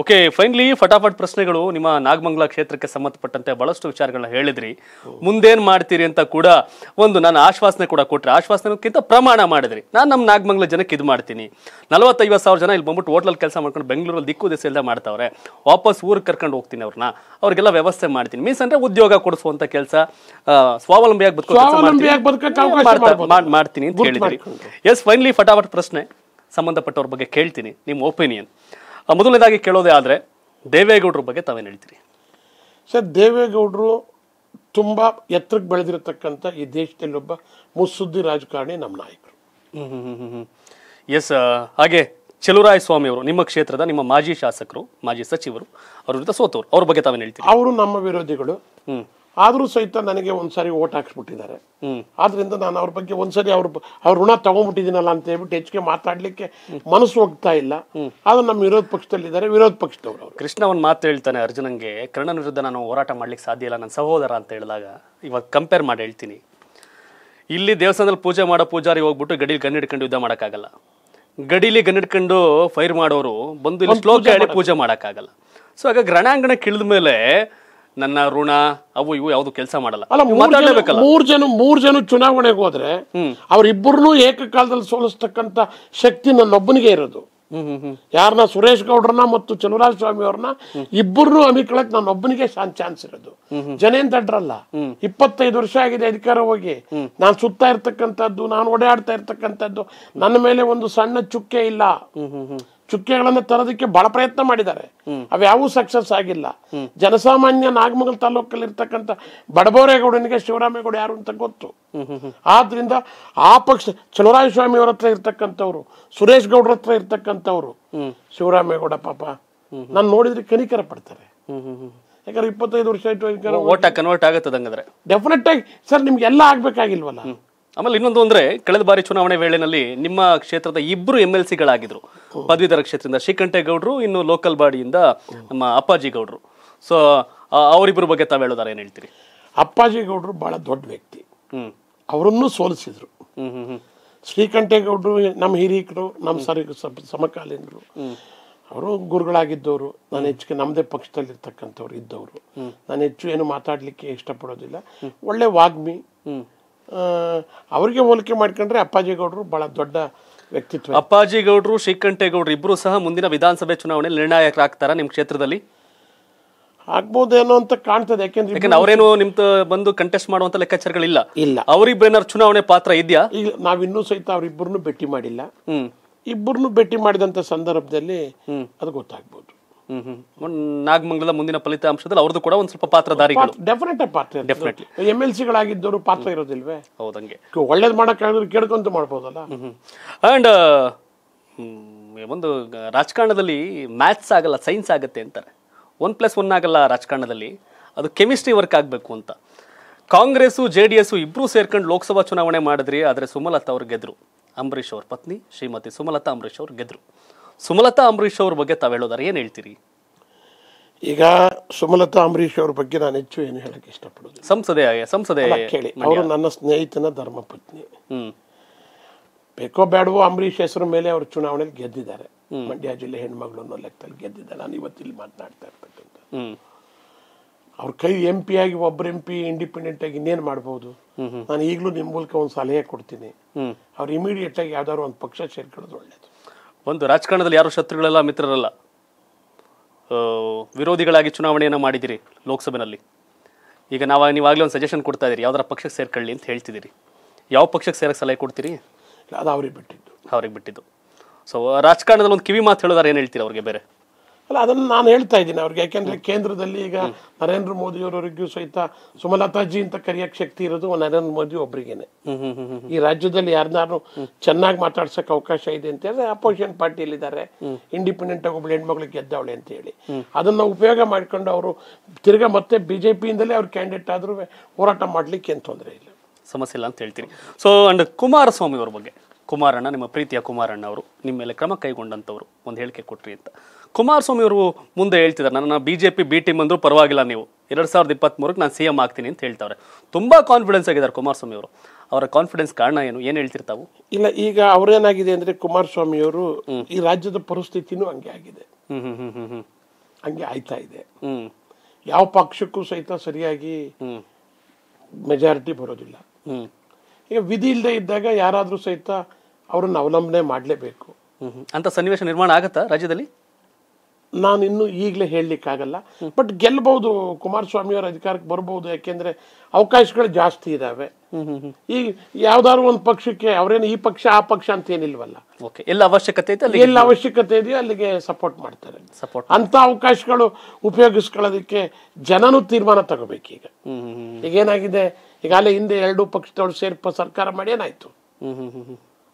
okay finally ಫಟಾಫಟ್ ಪ್ರಶ್ನೆಗಳು ನಿಮ್ಮ ನಾಗಮಂಗಲ ಕ್ಷೇತ್ರಕ್ಕೆ ಸಂಬಂಧಪಟ್ಟಂತೆ ಬಹಳಷ್ಟು ವಿಚಾರಗಳನ್ನ ಹೇಳಿದ್ರಿ ಮುಂದೇನ್ ಮಾಡ್ತೀರಿ ಅಂತ ಕೂಡ ಒಂದು ನಾನು ಆಶ್ವಾಸನೆ ಕೂಡ ಕೊಟ್ರೆ ಆಶ್ವಾಸನೆಗಿಂತ ಪ್ರಮಾಣ ಮಾಡಿದ್ರಿ ನಾನು ನಮ್ಮ ನಾಗಮಂಗ್ಲ ಜನಕ್ಕೆ ಇದು ಮಾಡ್ತೀನಿ ನಲವತ್ತೈವತ್ತು ಸಾವಿರ ಜನ ಇಲ್ಲಿ ಬಂದ್ಬಿಟ್ಟು ಹೋಟ್ಲಲ್ಲಿ ಕೆಲಸ ಮಾಡ್ಕೊಂಡು ಬೆಂಗಳೂರಲ್ಲಿ ದಿಕ್ಕು ದಿಸೆ ಎಲ್ಲ ಮಾಡ್ತಾವ್ರೆ ವಾಪಸ್ ಊರಿಗೆ ಕರ್ಕೊಂಡು ಹೋಗ್ತೀನಿ ಅವ್ರನ್ನ ಅವ್ರಿಗೆಲ್ಲ ವ್ಯವಸ್ಥೆ ಮಾಡ್ತೀನಿ ಮೀನ್ಸ್ ಅಂದ್ರೆ ಉದ್ಯೋಗ ಕೊಡಿಸುವಂತ ಕೆಲಸ ಸ್ವಾವಲಂಬಿಯಾಗಿ ಮಾಡ್ತೀನಿ ಅಂತ ಹೇಳಿದ್ರಿ ಎಸ್ ಫೈನಲಿ ಫಟಾಫಟ್ ಪ್ರಶ್ನೆ ಸಂಬಂಧಪಟ್ಟವ್ರ ಬಗ್ಗೆ ಕೇಳ್ತೀನಿ ನಿಮ್ಮ ಒಪಿನಿಯನ್ ಮೊದಲನೇದಾಗಿ ಕೇಳೋದೇ ಆದರೆ ದೇವೇಗೌಡರ ಬಗ್ಗೆ ತಾವೇನು ಹೇಳ್ತೀರಿ ಸರ್ ದೇವೇಗೌಡರು ತುಂಬ ಎತ್ತರಕ್ಕೆ ಬೆಳೆದಿರತಕ್ಕಂಥ ಈ ದೇಶದಲ್ಲಿ ಒಬ್ಬ ಮುಸುದ್ದಿ ರಾಜಕಾರಣಿ ನಮ್ಮ ನಾಯಕರು ಎಸ್ ಹಾಗೆ ಚಲುರಾಯ ಸ್ವಾಮಿ ಅವರು ನಿಮ್ಮ ಕ್ಷೇತ್ರದ ನಿಮ್ಮ ಮಾಜಿ ಶಾಸಕರು ಮಾಜಿ ಸಚಿವರು ಅವ್ರ ಜೊತೆ ಸೋತವರು ಅವ್ರ ಬಗ್ಗೆ ತಾವೇನು ಹೇಳ್ತೀರಿ ಅವರು ನಮ್ಮ ವಿರೋಧಿಗಳು ಆದ್ರೂ ಸಹಿತ ನನಗೆ ಒಂದ್ಸರಿ ಓಟ್ ಹಾಕ್ಸ್ಬಿಟ್ಟಿದ್ದಾರೆ ಆದ್ರಿಂದ ನಾನು ಅವ್ರ ಬಗ್ಗೆ ಒಂದ್ಸರಿ ಅವ್ರ ಅವ್ರ ಋಣ ತಗೊಂಡ್ಬಿಟ್ಟಿದ್ದೀನಲ್ಲ ಅಂತ ಹೇಳ್ಬಿಟ್ಟು ಹೆಚ್ಚಿಗೆ ಮಾತಾಡ್ಲಿಕ್ಕೆ ಮನಸ್ಸು ಹೋಗ್ತಾ ಇಲ್ಲ ಆದ್ರೆ ನಮ್ಮ ವಿರೋಧ ಪಕ್ಷದಲ್ಲಿದ್ದಾರೆ ವಿರೋಧ ಪಕ್ಷದವರು ಕೃಷ್ಣ ಒಂದು ಮಾತು ಹೇಳ್ತಾನೆ ಅರ್ಜುನಂಗೆ ಕರ್ಣನ ವಿರುದ್ಧ ನಾನು ಹೋರಾಟ ಮಾಡ್ಲಿಕ್ಕೆ ಸಾಧ್ಯ ಇಲ್ಲ ನನ್ನ ಸಹೋದರ ಅಂತ ಹೇಳಿದಾಗ ಇವಾಗ ಕಂಪೇರ್ ಮಾಡಿ ಹೇಳ್ತೀನಿ ಇಲ್ಲಿ ದೇವಸ್ಥಾನದಲ್ಲಿ ಪೂಜೆ ಮಾಡೋ ಪೂಜಾರಿ ಹೋಗ್ಬಿಟ್ಟು ಗಡಿಲಿ ಹಿಡ್ಕೊಂಡು ಯುದ್ಧ ಮಾಡೋಕ್ಕಾಗಲ್ಲ ಗಡಿಲಿ ಹಿಡ್ಕೊಂಡು ಫೈರ್ ಮಾಡೋರು ಬಂದು ಇಲ್ಲಿ ಶ್ಲೋಕ ಪೂಜೆ ಮಾಡೋಕ್ಕಾಗಲ್ಲ ಸೊ ಆಗ ರಣಾಂಗಣಕ್ಕೆ ಕಿಳಿದ ಮೇಲೆ ನನ್ನ ಋಣ ಅವು ಇವು ಯಾವ್ದು ಕೆಲಸ ಮಾಡಲ್ಲ ಮೂರ್ ಜನ ಮೂರ್ ಜನ ಚುನಾವಣೆಗೆ ಹೋದ್ರೆ ಅವ್ರಿಬ್ಬರನ್ನೂ ಏಕಕಾಲದಲ್ಲಿ ಸೋಲಿಸ್ತಕ್ಕಂತ ಶಕ್ತಿ ನನ್ನೊಬ್ಬನಿಗೆ ಇರೋದು ಯಾರನ್ನ ಸುರೇಶ್ ಗೌಡ್ರನ್ನ ಮತ್ತು ಚಲರಾಜ ಸ್ವಾಮಿ ಅವ್ರನ್ನ ಇಬ್ಬರನ್ನು ಹಮ್ಮಿಕೊಳ್ಳಕ್ ನಾನು ಒಬ್ಬನಿಗೆ ಚಾನ್ಸ್ ಇರೋದು ಜನ ಏನ್ ತಡ್ರಲ್ಲ ಇಪ್ಪತ್ತೈದು ವರ್ಷ ಆಗಿದೆ ಅಧಿಕಾರ ಹೋಗಿ ನಾನ್ ಸುತ್ತಾ ಇರ್ತಕ್ಕಂಥದ್ದು ನಾನು ಓಡಾಡ್ತಾ ಇರ್ತಕ್ಕಂಥದ್ದು ನನ್ನ ಮೇಲೆ ಒಂದು ಸಣ್ಣ ಚುಕ್ಕೆ ಇಲ್ಲ ಚುಕ್ಕೆಗಳನ್ನ ತರೋದಕ್ಕೆ ಬಹಳ ಪ್ರಯತ್ನ ಮಾಡಿದ್ದಾರೆ ಅವ್ಯಾವೂ ಸಕ್ಸಸ್ ಆಗಿಲ್ಲ ಜನಸಾಮಾನ್ಯ ನಾಗಮಂಗಲ ತಾಲೂಕಲ್ಲಿ ಇರ್ತಕ್ಕಂಥ ಬಡಬೋರೇಗೌಡನಿಗೆ ಶಿವರಾಮೇಗೌಡ ಯಾರು ಅಂತ ಗೊತ್ತು ಆದ್ರಿಂದ ಆ ಪಕ್ಷ ಚಲುರಾಯ ಸ್ವಾಮಿ ಅವರತ್ರ ಹತ್ರ ಇರ್ತಕ್ಕಂಥವ್ರು ಸುರೇಶ್ ಗೌಡ್ರ ಹತ್ರ ಇರ್ತಕ್ಕಂಥವ್ರು ಶಿವರಾಮೇಗೌಡ ಪಾಪ ನಾನು ನೋಡಿದ್ರೆ ಕನಿಕರ ಪಡ್ತಾರೆ ಯಾಕಂದ್ರೆ ಇಪ್ಪತ್ತೈದು ವರ್ಷ ಆಯ್ತು ಕನ್ವರ್ಟ್ ಆಗುತ್ತೆ ಡೆಫಿನೆಟ್ ಆಗಿ ಸರ್ ನಿಮ್ಗೆ ಎಲ್ಲ ಆಗ್ಬೇಕಾಗಿಲ್ವಲ್ಲ ಆಮೇಲೆ ಇನ್ನೊಂದು ಅಂದ್ರೆ ಕಳೆದ ಬಾರಿ ಚುನಾವಣೆ ವೇಳೆನಲ್ಲಿ ನಿಮ್ಮ ಕ್ಷೇತ್ರದ ಇಬ್ರು ಎಂ ಎಲ್ ಸಿಗಳಾಗಿದ್ರು ಪದವೀಧರ ಕ್ಷೇತ್ರದಿಂದ ಶ್ರೀಕಂಠೇಗೌಡರು ಇನ್ನು ಲೋಕಲ್ ಬಾಡಿಯಿಂದ ನಮ್ಮ ಅಪ್ಪಾಜಿ ಗೌಡರು ಸೊ ಅವರಿಬ್ಬರು ಬಗ್ಗೆ ತಾವು ಹೇಳೋದಾರ ಏನು ಹೇಳ್ತೀರಿ ಅಪ್ಪಾಜಿ ಗೌಡರು ಬಹಳ ದೊಡ್ಡ ವ್ಯಕ್ತಿ ಅವರನ್ನು ಸೋಲಿಸಿದ್ರು ಶ್ರೀಕಂಠೇಗೌಡರು ನಮ್ಮ ಹಿರಿಯರು ನಮ್ಮ ಸರಿ ಸಮಕಾಲೀನರು ಅವರು ಗುರುಗಳಾಗಿದ್ದವರು ನಾನು ಹೆಚ್ಚಿಗೆ ನಮ್ಮದೇ ಪಕ್ಷದಲ್ಲಿರ್ತಕ್ಕಂಥವ್ರು ಇದ್ದವರು ನಾನು ಹೆಚ್ಚು ಏನು ಮಾತಾಡಲಿಕ್ಕೆ ಇಷ್ಟಪಡೋದಿಲ್ಲ ಒಳ್ಳೆ ವಾಗ್ಮಿ ಅವರಿಗೆ ಹೋಲಿಕೆ ಮಾಡ್ಕೊಂಡ್ರೆ ಅಪ್ಪಾಜಿಗೌಡರು ಬಹಳ ದೊಡ್ಡ ವ್ಯಕ್ತಿತ್ವ ಅಪ್ಪಾಜಿ ಅಪ್ಪಾಜಿಗೌಡರು ಶ್ರೀಕಂಠೇಗೌಡರು ಇಬ್ಬರು ಸಹ ಮುಂದಿನ ವಿಧಾನಸಭೆ ಚುನಾವಣೆಯಲ್ಲಿ ನಿರ್ಣಾಯಕರಾಗ್ತಾರ ನಿಮ್ಮ ಕ್ಷೇತ್ರದಲ್ಲಿ ಆಗ್ಬೋದೇನೋ ಅಂತ ಕಾಣ್ತದೆ ಯಾಕೆಂದ್ರೆ ಅವರೇನು ನಿಮ್ ಬಂದು ಕಂಟೆಸ್ಟ್ ಮಾಡುವಂತ ಲೆಕ್ಕಾಚಾರಗಳಿಲ್ಲ ಇಲ್ಲ ಅವರಿಬ್ಬರೇನಾದ್ರು ಚುನಾವಣೆ ಪಾತ್ರ ಇದೆಯಾ ಈಗ ನಾವಿನ್ನೂ ಸಹಿತ ಅವರಿಬ್ಬರನ್ನು ಭೇಟಿ ಮಾಡಿಲ್ಲ ಇಬ್ಬರನ್ನು ಭೇಟಿ ಮಾಡಿದಂತ ಸಂದರ್ಭದಲ್ಲಿ ಅದು ಗೊತ್ತಾಗ್ಬೋದು ನಾಗಮಂಗಲದ ಮುಂದಿನ ಫಲಿತಾಂಶದಲ್ಲಿ ಅವ್ರದ್ದು ಕೂಡ ಒಂದ್ ಸ್ವಲ್ಪ ಪಾತ್ರಧಾರಿಗಳು ಪಾತ್ರ ಎಲ್ ಸಿಗಳಾಗಿದ್ದವರು ಪಾತ್ರ ಇರೋದಿಲ್ವೇ ಹೌದಂಗೆ ಒಳ್ಳೇದು ಮಾಡಕ್ ಕೇಳ್ಕೊಂತ ಮಾಡ್ಬೋದಲ್ಲ ಅಂಡ್ ಒಂದು ರಾಜಕಾರಣದಲ್ಲಿ ಮ್ಯಾಥ್ಸ್ ಆಗಲ್ಲ ಸೈನ್ಸ್ ಆಗುತ್ತೆ ಅಂತಾರೆ ಒನ್ ಪ್ಲಸ್ ಒನ್ ಆಗಲ್ಲ ರಾಜಕಾರಣದಲ್ಲಿ ಅದು ಕೆಮಿಸ್ಟ್ರಿ ವರ್ಕ್ ಆಗಬೇಕು ಅಂತ ಕಾಂಗ್ರೆಸ್ಸು ಜೆ ಡಿ ಎಸ್ಸು ಇಬ್ಬರೂ ಸೇರ್ಕೊಂಡು ಲೋಕಸಭಾ ಚುನಾವಣೆ ಮಾಡಿದ್ರಿ ಆದರೆ ಸುಮಲತಾ ಅವ್ರು ಗೆದ್ರು ಅಂಬರೀಷ್ ಅವ್ರ ಪತ್ನಿ ಶ್ರೀಮತಿ ಸುಮಲತಾ ಅಂಬರೀಷ್ ಅವ್ರು ಗೆದ್ರು ಸುಮಲತಾ ಅಂಬರೀಷ್ ಅವ್ರ ಬಗ್ಗೆ ತಾವು ಹೇಳೋದಾರೆ ಏನು ಹೇಳ್ತೀರಿ ಈಗ ಸುಮಲತಾ ಅಂಬರೀಷ್ ಅವ್ರ ಬಗ್ಗೆ ನಾನು ಹೆಚ್ಚು ಏನು ಹೇಳಕ್ಕೆ ಇಷ್ಟಪಡೋದು ಸಂಸದೆ ಸಂಸದೆ ಕೇಳಿ ಅವರು ನನ್ನ ಸ್ನೇಹಿತನ ಧರ್ಮಪತ್ನಿ ಬೇಕೋ ಬೇಡವೋ ಅಂಬರೀಶ್ ಹೆಸರು ಮೇಲೆ ಅವರು ಚುನಾವಣೆಯಲ್ಲಿ ಗೆದ್ದಿದ್ದಾರೆ ಮಂಡ್ಯ ಜಿಲ್ಲೆ ಹೆಣ್ಮಗಳು ಅನ್ನೋ ಲೆಕ್ಕದಲ್ಲಿ ಗೆದ್ದಿದ್ದಾರೆ ನಾನು ಇಲ್ಲಿ ಮಾತನಾಡ್ತಾ ಇರ್ತಕ್ಕಂಥ ಅವ್ರ ಕೈ ಎಂ ಪಿ ಆಗಿ ಒಬ್ಬರು ಎಂ ಪಿ ಇಂಡಿಪೆಂಡೆಂಟ್ ಆಗಿ ಇನ್ನೇನು ಮಾಡ್ಬೋದು ನಾನು ಈಗಲೂ ನಿಮ್ಮ ಮೂಲಕ ಒಂದು ಸಲಹೆ ಕೊಡ್ತೀನಿ ಅವ್ರು ಇಮಿಡಿಯೇಟ್ ಆಗಿ ಯಾವ್ದಾದ್ರು ಒಂದು ಪಕ್ಷ ಸೇರ್ಕೊಳ್ಳೋದು ಒಳ್ಳೇದು ಒಂದು ರಾಜಕಾರಣದಲ್ಲಿ ಯಾರು ಶತ್ರುಗಳೆಲ್ಲ ಮಿತ್ರರಲ್ಲ ವಿರೋಧಿಗಳಾಗಿ ಚುನಾವಣೆಯನ್ನು ಮಾಡಿದ್ದೀರಿ ಲೋಕಸಭೆಯಲ್ಲಿ ಈಗ ನಾವು ನೀವಾಗಲೇ ಒಂದು ಸಜೆಷನ್ ಕೊಡ್ತಾ ಇದ್ದೀರಿ ಯಾವ್ದಾರ ಪಕ್ಷಕ್ಕೆ ಸೇರ್ಕೊಳ್ಳಿ ಅಂತ ಹೇಳ್ತಿದ್ದೀರಿ ಯಾವ ಪಕ್ಷಕ್ಕೆ ಸೇರಕ್ಕೆ ಸಲಹೆ ಕೊಡ್ತೀರಿ ಅದು ಅವ್ರಿಗೆ ಬಿಟ್ಟಿದ್ದು ಅವ್ರಿಗೆ ಬಿಟ್ಟಿದ್ದು ಸೊ ರಾಜಕಾರಣದಲ್ಲಿ ಒಂದು ಕಿವಿ ಮಾತು ಹೇಳೋದಾರೆ ಏನು ಹೇಳ್ತೀರಿ ಅವ್ರಿಗೆ ಬೇರೆ ಅಲ್ಲ ಅದನ್ನು ನಾನು ಹೇಳ್ತಾ ಇದ್ದೀನಿ ಅವ್ರಿಗೆ ಯಾಕೆಂದ್ರೆ ಕೇಂದ್ರದಲ್ಲಿ ಈಗ ನರೇಂದ್ರ ಮೋದಿಯವರವರಿಗೂ ಸಹಿತ ಸುಮಲತಾಜಿ ಅಂತ ಕರೆಯಕ್ ಶಕ್ತಿ ಇರೋದು ನರೇಂದ್ರ ಮೋದಿ ಒಬ್ರಿಗೇನೆ ಈ ರಾಜ್ಯದಲ್ಲಿ ಯಾರನ್ನಾರು ಚೆನ್ನಾಗಿ ಮಾತಾಡ್ಸಕ್ ಅವಕಾಶ ಇದೆ ಅಂತ ಹೇಳಿದ್ರೆ ಅಪೋಸಿಷನ್ ಪಾರ್ಟಿಯಲ್ಲಿದ್ದಾರೆ ಇಂಡಿಪೆಂಡೆಂಟ್ ಆಗಿ ಒಬ್ಳು ಹೆಣ್ಮಕ್ಳಿಗೆ ಗೆದ್ದವಳೆ ಅಂತ ಹೇಳಿ ಅದನ್ನ ಉಪಯೋಗ ಮಾಡ್ಕೊಂಡು ಅವರು ತಿರ್ಗಾ ಮತ್ತೆ ಬಿಜೆಪಿಯಿಂದಲೇ ಅವ್ರ ಕ್ಯಾಂಡಿಡೇಟ್ ಆದ್ರೂ ಹೋರಾಟ ಮಾಡ್ಲಿಕ್ಕೆ ಏನು ತೊಂದರೆ ಇಲ್ಲ ಸಮಸ್ಯೆ ಇಲ್ಲ ಅಂತ ಹೇಳ್ತೀನಿ ಸೊ ಅಂಡ್ ಕುಮಾರಸ್ವಾಮಿ ಅವ್ರ ಬಗ್ಗೆ ಕುಮಾರಣ್ಣ ನಿಮ್ಮ ಪ್ರೀತಿಯ ಕುಮಾರಣ್ಣ ಅವರು ನಿಮ್ಮ ಮೇಲೆ ಕ್ರಮ ಕೈಗೊಂಡಂಥವ್ರು ಒಂದು ಹೇಳಿಕೆ ಕೊಟ್ರಿ ಅಂತ ಕುಮಾರಸ್ವಾಮಿ ಅವರು ಮುಂದೆ ಹೇಳ್ತಿದ್ದಾರೆ ನನ್ನ B J P B team ಅಂದರೂ ಪರವಾಗಿಲ್ಲ ನೀವು ಎರಡು ಸಾವಿರದ ಇಪ್ಪತ್ತ್ಮೂರಕ್ಕೆ ನಾನು ಸಿ ಎಂ ಆಗ್ತೀನಿ ಅಂತ ಹೇಳ್ತಾರೆ ತುಂಬ ಕಾನ್ಫಿಡೆನ್ಸ್ ಆಗಿದ್ದಾರೆ ಕುಮಾರಸ್ವಾಮಿ ಅವರು ಅವರ ಕಾನ್ಫಿಡೆನ್ಸ್ ಕಾರಣ ಏನು ಏನು ಹೇಳ್ತಿರ್ತಾವು ಇಲ್ಲ ಈಗ ಅವರೇನಾಗಿದೆ ಅಂದರೆ ಕುಮಾರಸ್ವಾಮಿಯವರು ಈ ರಾಜ್ಯದ ಪರಿಸ್ಥಿತಿನೂ ಹಂಗೆ ಆಗಿದೆ ಹಂಗೆ ಆಯ್ತಾ ಇದೆ ಯಾವ ಪಕ್ಷಕ್ಕೂ ಸಹಿತ ಸರಿಯಾಗಿ ಮೆಜಾರಿಟಿ ಬರೋದಿಲ್ಲ ಈಗ ವಿಧಿ ಇಲ್ಲದೆ ಇದ್ದಾಗ ಯಾರಾದರೂ ಸಹಿತ ಅವರನ್ನು ಅವಲಂಬನೆ ಮಾಡಲೇಬೇಕು ಅಂತ ಸನ್ನಿವೇಶ ನಿರ್ಮಾಣ ಆಗತ್ತಾ ರಾಜ್ಯದಲ್ಲಿ ನಾನು ಇನ್ನು ಈಗಲೇ ಹೇಳಲಿಕ್ಕಾಗಲ್ಲ ಬಟ್ ಗೆಲ್ಲಬಹುದು ಕುಮಾರಸ್ವಾಮಿ ಅವರ ಅಧಿಕಾರಕ್ಕೆ ಬರಬಹುದು ಯಾಕೆಂದ್ರೆ ಅವಕಾಶಗಳು ಜಾಸ್ತಿ ಇದಾವೆ ಈಗ ಯಾವ್ದಾದ್ರು ಒಂದು ಪಕ್ಷಕ್ಕೆ ಅವರೇನು ಈ ಪಕ್ಷ ಆ ಪಕ್ಷ ಅಂತ ಏನಿಲ್ವಲ್ಲ ಎಲ್ಲ ಅವಶ್ಯಕತೆ ಇದೆ ಎಲ್ಲ ಅವಶ್ಯಕತೆ ಇದೆಯೋ ಅಲ್ಲಿಗೆ ಸಪೋರ್ಟ್ ಮಾಡ್ತಾರೆ ಸಪೋರ್ಟ್ ಅಂತ ಅವಕಾಶಗಳು ಉಪಯೋಗಿಸ್ಕೊಳ್ಳೋದಕ್ಕೆ ಜನನು ತೀರ್ಮಾನ ತಗೋಬೇಕೀಗ ಈಗ ಏನಾಗಿದೆ ಈಗಾಗಲೇ ಹಿಂದೆ ಎರಡು ಪಕ್ಷದವರು ಸೇರ್ಪ ಸರ್ಕಾರ ಮಾಡಿ ಏನಾಯ್ತು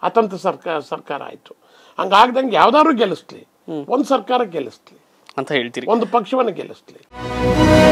ಅತಂತ್ರ ಸರ್ಕಾರ ಸರ್ಕಾರ ಆಯ್ತು ಹಂಗಾಗ್ದಂಗೆ ಯಾವ್ದಾದ್ರು ಗೆಲ್ಲಿಸ್ಲಿ ಒಂದು ಸರ್ಕಾರ ಗೆಲ್ಲಿಸ್ಲಿ ಅಂತ ಹೇಳ್ತೀರಿ ಒಂದು ಪಕ್ಷವನ್ನು ಗೆಲ್ಲಿಸ್ಲಿ